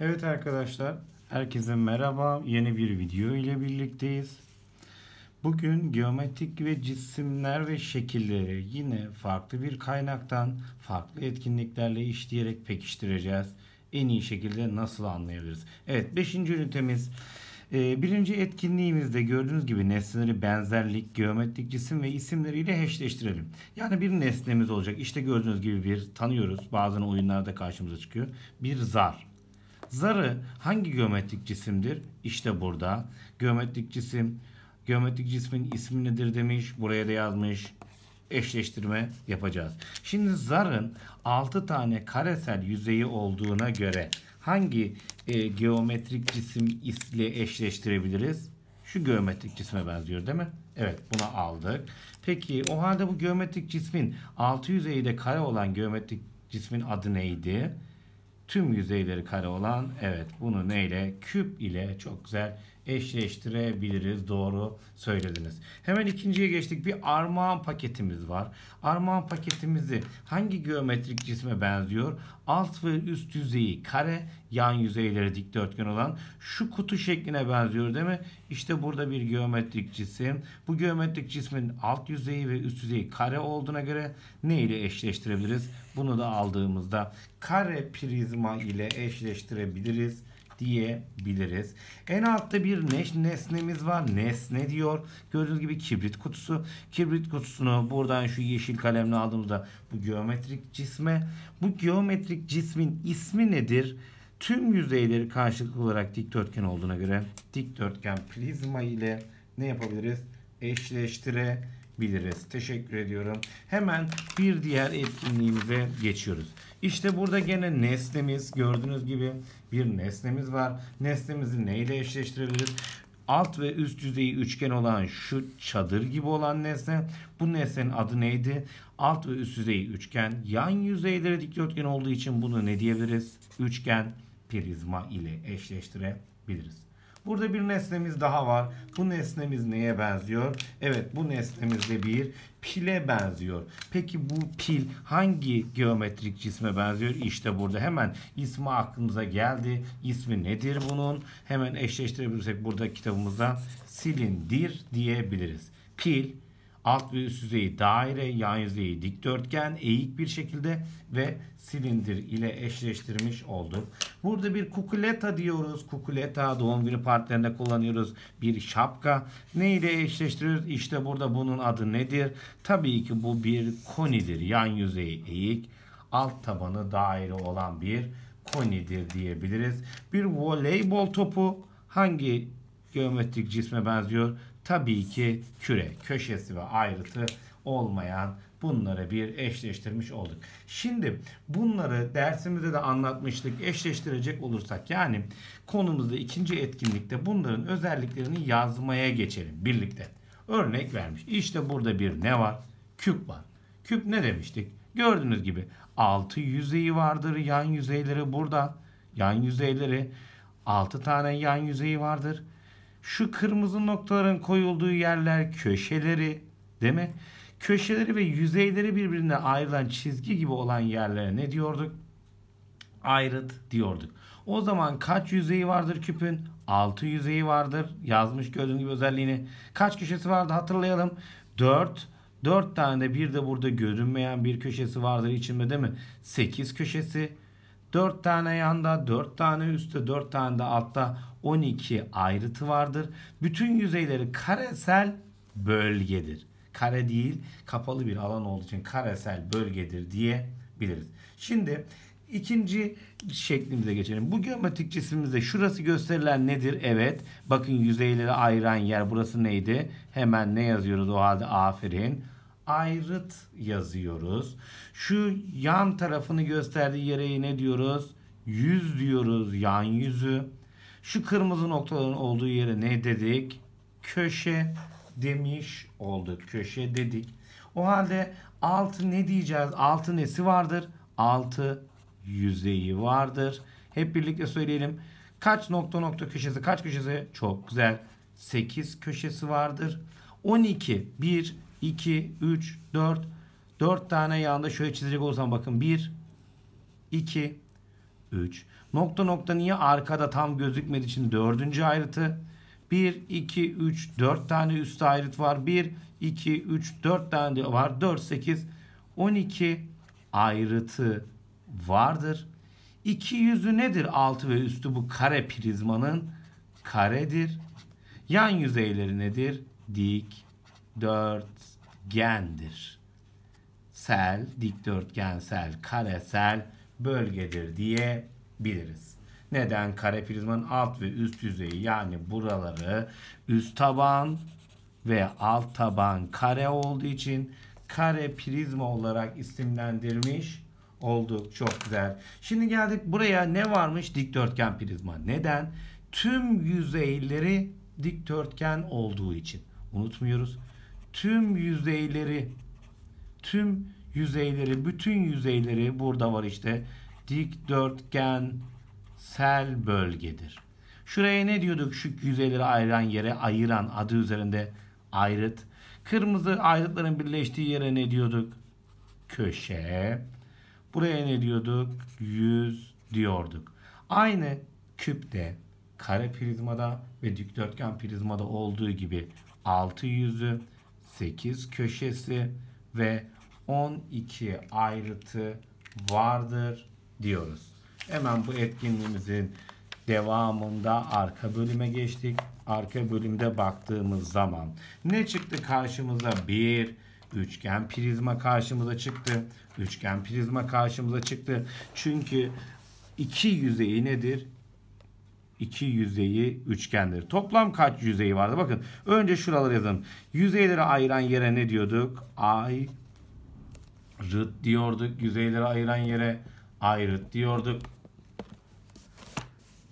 Evet arkadaşlar, herkese merhaba. Yeni bir video ile birlikteyiz. Bugün geometrik ve cisimler ve şekilleri yine farklı bir kaynaktan, farklı etkinliklerle işleyerek pekiştireceğiz. En iyi şekilde nasıl anlayabiliriz? Evet, 5. ünitemiz. Ee, birinci etkinliğimizde gördüğünüz gibi nesneleri benzerlik, geometrik cisim ve isimleriyle eşleştirelim. Yani bir nesnemiz olacak. İşte gördüğünüz gibi bir tanıyoruz. Bazen oyunlarda karşımıza çıkıyor. Bir zar. Zarı hangi geometrik cisimdir? İşte burada. Geometrik cisim, geometrik cismin ismi nedir demiş. Buraya da yazmış. Eşleştirme yapacağız. Şimdi zarın 6 tane karesel yüzeyi olduğuna göre hangi e, geometrik cisim ile eşleştirebiliriz? Şu geometrik cisme benziyor değil mi? Evet buna aldık. Peki o halde bu geometrik cismin 6 yüzeyi de kare olan geometrik cismin adı neydi? tüm yüzeyleri kare olan evet bunu neyle? Küp ile çok güzel eşleştirebiliriz. Doğru söylediniz. Hemen ikinciye geçtik. Bir armağan paketimiz var. Armağan paketimizi hangi geometrik cisme benziyor? Alt ve üst yüzeyi kare, yan yüzeyleri dikdörtgen olan şu kutu şekline benziyor değil mi? İşte burada bir geometrik cisim. Bu geometrik cismin alt yüzeyi ve üst yüzeyi kare olduğuna göre ne ile eşleştirebiliriz? Bunu da aldığımızda kare prizma ile eşleştirebiliriz diyebiliriz. En altta bir neş, nesnemiz var. Nesne diyor. Gördüğünüz gibi kibrit kutusu. Kibrit kutusunu buradan şu yeşil kalemle aldığımızda bu geometrik cisme. Bu geometrik cismin ismi nedir? Tüm yüzeyleri karşılıklı olarak dikdörtgen olduğuna göre dikdörtgen prizma ile ne yapabiliriz? Eşleştirebiliriz. Teşekkür ediyorum. Hemen bir diğer etkinliğimize geçiyoruz. İşte burada gene nesnemiz gördüğünüz gibi bir nesnemiz var. Nesnemizi neyle eşleştirebiliriz? Alt ve üst yüzeyi üçgen olan şu çadır gibi olan nesne. Bu nesnenin adı neydi? Alt ve üst yüzeyi üçgen. Yan yüzeyleri dikdörtgen olduğu için bunu ne diyebiliriz? Üçgen prizma ile eşleştirebiliriz. Burada bir nesnemiz daha var. Bu nesnemiz neye benziyor? Evet bu nesnemiz de bir pile benziyor. Peki bu pil hangi geometrik cisme benziyor? İşte burada hemen ismi aklımıza geldi. İsmi nedir bunun? Hemen eşleştirebilirsek burada kitabımızda silindir diyebiliriz. Pil alt ve üst yüzeyi daire, yan yüzeyi dikdörtgen, eğik bir şekilde ve silindir ile eşleştirmiş olduk. Burada bir kukuleta diyoruz. Kukuleta doğum günü partilerinde kullanıyoruz. Bir şapka. Ne ile eşleştiriyoruz? İşte burada bunun adı nedir? Tabii ki bu bir konidir. Yan yüzeyi eğik, alt tabanı daire olan bir konidir diyebiliriz. Bir voleybol topu hangi geometrik cisme benziyor? tabii ki küre, köşesi ve ayrıtı olmayan bunları bir eşleştirmiş olduk. Şimdi bunları dersimizde de anlatmıştık. Eşleştirecek olursak yani konumuzda ikinci etkinlikte bunların özelliklerini yazmaya geçelim birlikte. Örnek vermiş. İşte burada bir ne var? Küp var. Küp ne demiştik? Gördüğünüz gibi 6 yüzeyi vardır yan yüzeyleri burada. Yan yüzeyleri 6 tane yan yüzeyi vardır. Şu kırmızı noktaların koyulduğu yerler köşeleri değil mi? Köşeleri ve yüzeyleri birbirine ayrılan çizgi gibi olan yerlere ne diyorduk? Ayrıt diyorduk. O zaman kaç yüzeyi vardır küpün? 6 yüzeyi vardır. Yazmış gördüğünüz gibi özelliğini. Kaç köşesi vardı hatırlayalım. 4 4 tane de bir de burada görünmeyen bir köşesi vardır içinde değil mi? 8 köşesi 4 tane yanda, 4 tane üstte, 4 tane de altta 12 ayrıtı vardır. Bütün yüzeyleri karesel bölgedir. Kare değil, kapalı bir alan olduğu için karesel bölgedir diyebiliriz. Şimdi ikinci şeklimize geçelim. Bu geometrik cisimimizde şurası gösterilen nedir? Evet. Bakın yüzeyleri ayıran yer burası neydi? Hemen ne yazıyoruz o halde? Aferin ayrıt yazıyoruz. Şu yan tarafını gösterdiği yere ne diyoruz? Yüz diyoruz yan yüzü. Şu kırmızı noktaların olduğu yere ne dedik? Köşe demiş olduk. Köşe dedik. O halde altı ne diyeceğiz? Altı nesi vardır? Altı yüzeyi vardır. Hep birlikte söyleyelim. Kaç nokta nokta köşesi? Kaç köşesi? Çok güzel. 8 köşesi vardır. 12 1 2, 3, 4. 4 tane yağında şöyle çizecek olsam bakın 1, 2, 3. Nokta nokta niye arkada tam gözükmedi için dördüncü ayrıtı. 1, 2, 3, 4 tane üst ayrıt var. 1, 2, 3, 4 tane de var. 4, 8, 12 ayrıtı vardır. İki yüzü nedir? Altı ve üstü bu kare prizmanın karedir. Yan yüzeyleri nedir? Dik, dört, gendir. Sel, dikdörtgensel, karesel bölgedir diyebiliriz. Neden? Kare prizmanın alt ve üst yüzeyi yani buraları üst taban ve alt taban kare olduğu için kare prizma olarak isimlendirmiş olduk. Çok güzel. Şimdi geldik buraya ne varmış? Dikdörtgen prizma. Neden? Tüm yüzeyleri dikdörtgen olduğu için. Unutmuyoruz tüm yüzeyleri tüm yüzeyleri bütün yüzeyleri burada var işte dikdörtgensel bölgedir. Şuraya ne diyorduk şu yüzeyleri ayıran yere ayıran adı üzerinde ayrıt. Kırmızı ayrıtların birleştiği yere ne diyorduk? Köşe. Buraya ne diyorduk? Yüz diyorduk. Aynı küpte, kare prizmada ve dikdörtgen prizmada olduğu gibi altı yüzü 8 köşesi ve 12 ayrıtı vardır diyoruz. Hemen bu etkinliğimizin devamında arka bölüme geçtik. Arka bölümde baktığımız zaman ne çıktı karşımıza? Bir üçgen prizma karşımıza çıktı. Üçgen prizma karşımıza çıktı. Çünkü iki yüzeyi nedir? iki yüzeyi üçgendir. Toplam kaç yüzeyi vardı? Bakın önce şuraları yazalım. Yüzeyleri ayıran yere ne diyorduk? Ay rıt diyorduk. Yüzeyleri ayıran yere ayrıt diyorduk.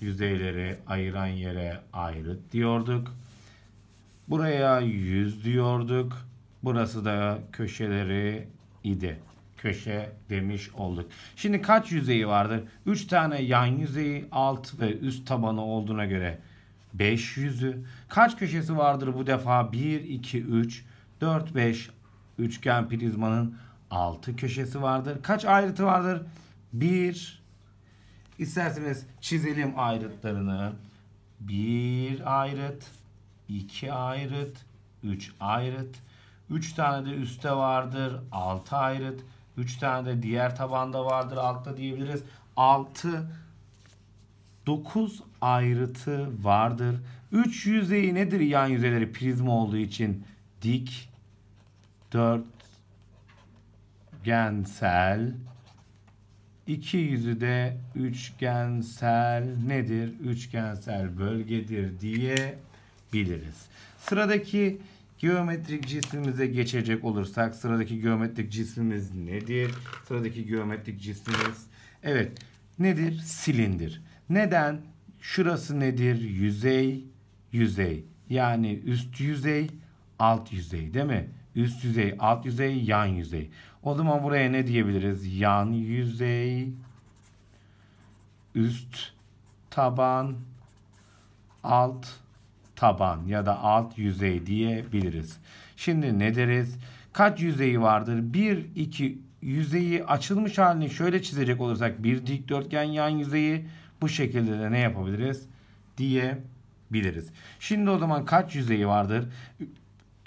Yüzeyleri ayıran yere ayrıt diyorduk. Buraya yüz diyorduk. Burası da köşeleri idi köşe demiş olduk. Şimdi kaç yüzeyi vardır? 3 tane yan yüzeyi, alt ve üst tabanı olduğuna göre 5 yüzü. Kaç köşesi vardır bu defa? 1, 2, 3, 4, 5 üçgen prizmanın 6 köşesi vardır. Kaç ayrıtı vardır? 1 İsterseniz çizelim ayrıtlarını. 1 ayrıt, 2 ayrıt, 3 ayrıt. 3 tane de üste vardır. 6 ayrıt. 3 tane de diğer tabanda vardır altta diyebiliriz. 6 9 ayrıtı vardır. 3 yüzeyi nedir yan yüzeyleri prizma olduğu için dik dörtgensel iki yüzü de üçgensel nedir? Üçgensel bölgedir diye biliriz. Sıradaki Geometrik cisimimize geçecek olursak sıradaki geometrik cismimiz nedir? Sıradaki geometrik cismimiz evet nedir? Silindir. Neden? Şurası nedir? Yüzey, yüzey. Yani üst yüzey, alt yüzey değil mi? Üst yüzey, alt yüzey, yan yüzey. O zaman buraya ne diyebiliriz? Yan yüzey, üst taban, alt taban ya da alt yüzey diyebiliriz. Şimdi ne deriz? Kaç yüzeyi vardır? 1, 2 yüzeyi açılmış halini şöyle çizecek olursak bir dikdörtgen yan yüzeyi bu şekilde de ne yapabiliriz? Diyebiliriz. Şimdi o zaman kaç yüzeyi vardır?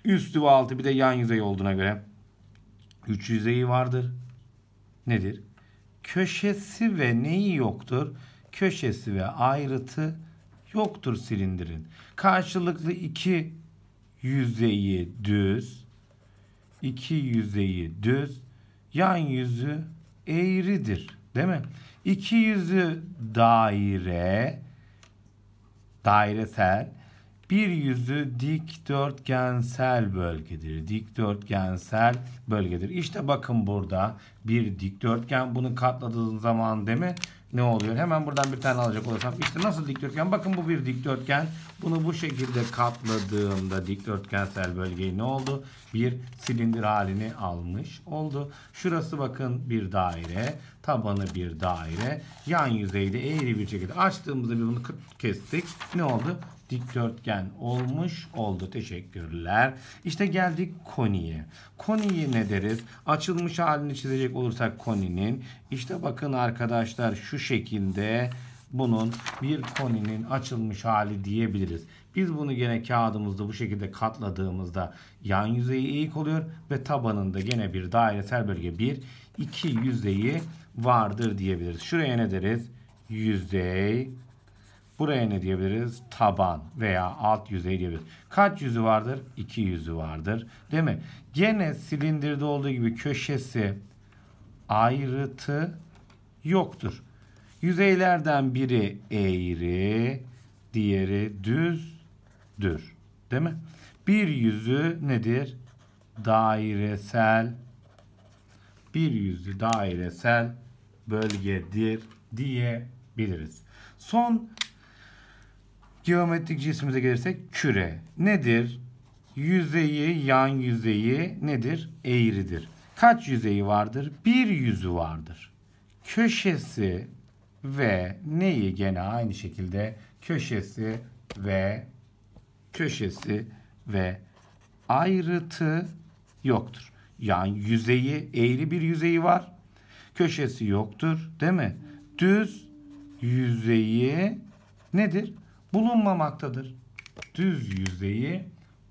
Üstü ve altı bir de yan yüzeyi olduğuna göre 3 yüzeyi vardır. Nedir? Köşesi ve neyi yoktur? Köşesi ve ayrıtı yoktur silindirin. Karşılıklı iki yüzeyi düz, iki yüzeyi düz, yan yüzü eğridir. Değil mi? İki yüzü daire, dairesel, bir yüzü dikdörtgensel bölgedir. Dikdörtgensel bölgedir. İşte bakın burada bir dikdörtgen bunu katladığın zaman değil mi? Ne oluyor? Hemen buradan bir tane alacak olursam İşte nasıl dikdörtgen? Bakın bu bir dikdörtgen. Bunu bu şekilde katladığımda dikdörtgensel bölgeyi ne oldu? Bir silindir halini almış oldu. Şurası bakın bir daire. Tabanı bir daire. Yan yüzeyde eğri bir şekilde açtığımızda bir bunu kestik. Ne oldu? dikdörtgen olmuş oldu. Teşekkürler. İşte geldik koniye. Koniye ne deriz? Açılmış halini çizecek olursak koninin. İşte bakın arkadaşlar şu şekilde bunun bir koninin açılmış hali diyebiliriz. Biz bunu gene kağıdımızda bu şekilde katladığımızda yan yüzeyi eğik oluyor ve tabanında gene bir dairesel bölge 1, 2 yüzeyi vardır diyebiliriz. Şuraya ne deriz? Yüzey Buraya ne diyebiliriz? Taban veya alt yüzey diyebiliriz. Kaç yüzü vardır? İki yüzü vardır. Değil mi? Gene silindirde olduğu gibi köşesi ayrıtı yoktur. Yüzeylerden biri eğri, diğeri düzdür. Değil mi? Bir yüzü nedir? Dairesel. Bir yüzü dairesel bölgedir diyebiliriz. Son Geometrik cisimize gelirsek küre nedir? Yüzeyi, yan yüzeyi nedir? Eğridir. Kaç yüzeyi vardır? Bir yüzü vardır. Köşesi ve neyi gene aynı şekilde köşesi ve köşesi ve ayrıtı yoktur. Yani yüzeyi eğri bir yüzeyi var. Köşesi yoktur değil mi? Düz yüzeyi nedir? bulunmamaktadır. Düz yüzeyi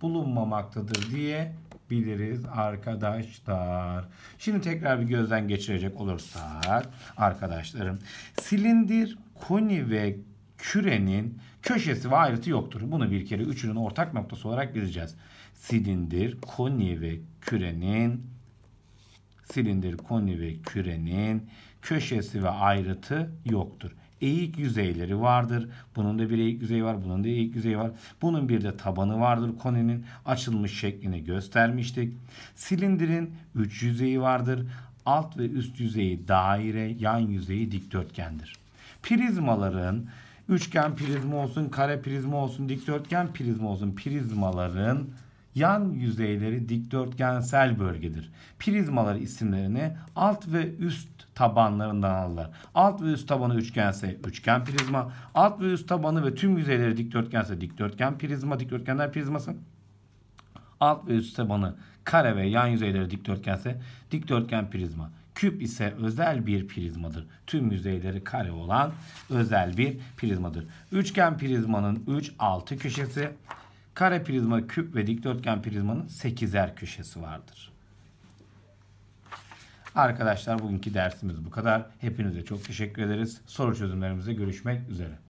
bulunmamaktadır diye biliriz arkadaşlar. Şimdi tekrar bir gözden geçirecek olursak arkadaşlarım silindir, koni ve kürenin köşesi ve ayrıtı yoktur. Bunu bir kere üçünün ortak noktası olarak bileceğiz. Silindir, koni ve kürenin silindir, koni ve kürenin köşesi ve ayrıtı yoktur eğik yüzeyleri vardır. Bunun da bir eğik yüzeyi var. Bunun da eğik yüzeyi var. Bunun bir de tabanı vardır. Koninin açılmış şeklini göstermiştik. Silindirin üç yüzeyi vardır. Alt ve üst yüzeyi daire, yan yüzeyi dikdörtgendir. Prizmaların üçgen prizma olsun, kare prizma olsun, dikdörtgen prizma olsun prizmaların yan yüzeyleri dikdörtgensel bölgedir. Prizmalar isimlerini alt ve üst tabanlarından alırlar. Alt ve üst tabanı üçgense üçgen prizma. Alt ve üst tabanı ve tüm yüzeyleri dikdörtgense dikdörtgen prizma. Dikdörtgenler prizması. Alt ve üst tabanı kare ve yan yüzeyleri dikdörtgense dikdörtgen prizma. Küp ise özel bir prizmadır. Tüm yüzeyleri kare olan özel bir prizmadır. Üçgen prizmanın 3 6 köşesi, kare prizma, küp ve dikdörtgen prizmanın 8'er köşesi vardır. Arkadaşlar bugünkü dersimiz bu kadar. Hepinize çok teşekkür ederiz. Soru çözümlerimizde görüşmek üzere.